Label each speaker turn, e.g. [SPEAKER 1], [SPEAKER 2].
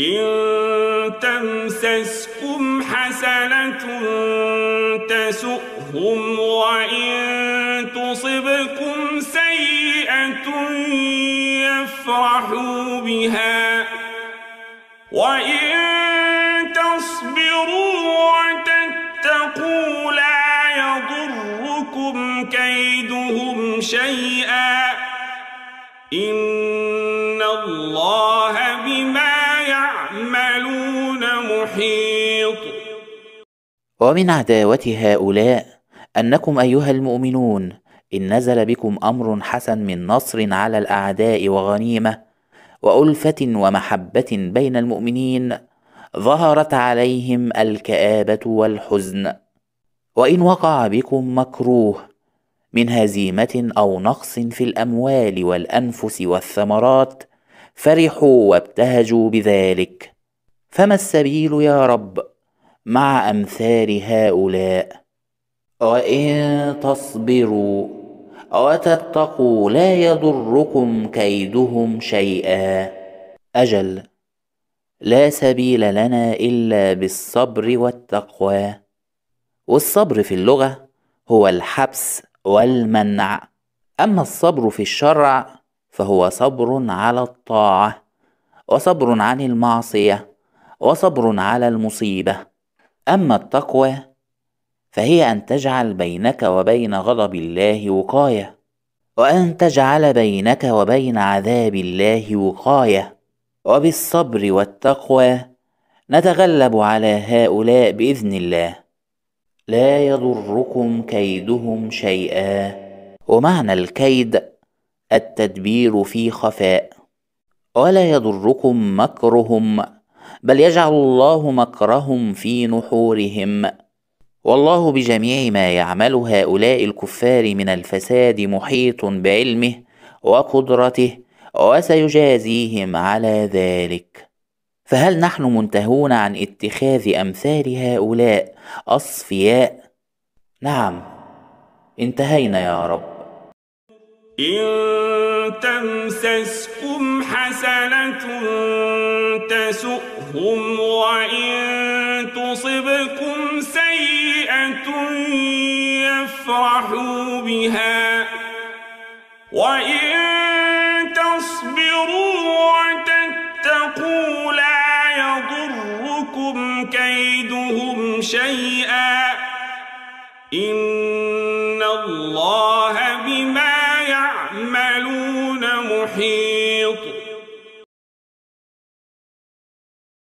[SPEAKER 1] إن تمسسكم حسنة تسؤهم وإن تصبكم سيئة يفرحوا بها وإن تصبروا وتتقوا لا يضركم كيدهم شيئا إن الله
[SPEAKER 2] ومن عداوة هؤلاء أنكم أيها المؤمنون إن نزل بكم أمر حسن من نصر على الأعداء وغنيمة وألفة ومحبة بين المؤمنين ظهرت عليهم الكآبة والحزن وإن وقع بكم مكروه من هزيمة أو نقص في الأموال والأنفس والثمرات فرحوا وابتهجوا بذلك فما السبيل يا رب؟ مع امثال هؤلاء وان تصبروا وتتقوا لا يضركم كيدهم شيئا اجل لا سبيل لنا الا بالصبر والتقوى والصبر في اللغه هو الحبس والمنع اما الصبر في الشرع فهو صبر على الطاعه وصبر عن المعصيه وصبر على المصيبه أما التقوى فهي أن تجعل بينك وبين غضب الله وقاية وأن تجعل بينك وبين عذاب الله وقاية وبالصبر والتقوى نتغلب على هؤلاء بإذن الله لا يضركم كيدهم شيئا ومعنى الكيد التدبير في خفاء ولا يضركم مكرهم بل يجعل الله مكرهم في نحورهم والله بجميع ما يعمل هؤلاء الكفار من الفساد محيط بعلمه وقدرته وسيجازيهم على ذلك فهل نحن منتهون عن اتخاذ امثال هؤلاء اصفياء نعم انتهينا يا رب
[SPEAKER 1] إن تمسسكم حسنة تسؤ هم وإن تصبكم سيئة يفرحوا بها وإن تصبروا وتتقوا لا يضركم كيدهم شيئا إن الله بما يعملون محيط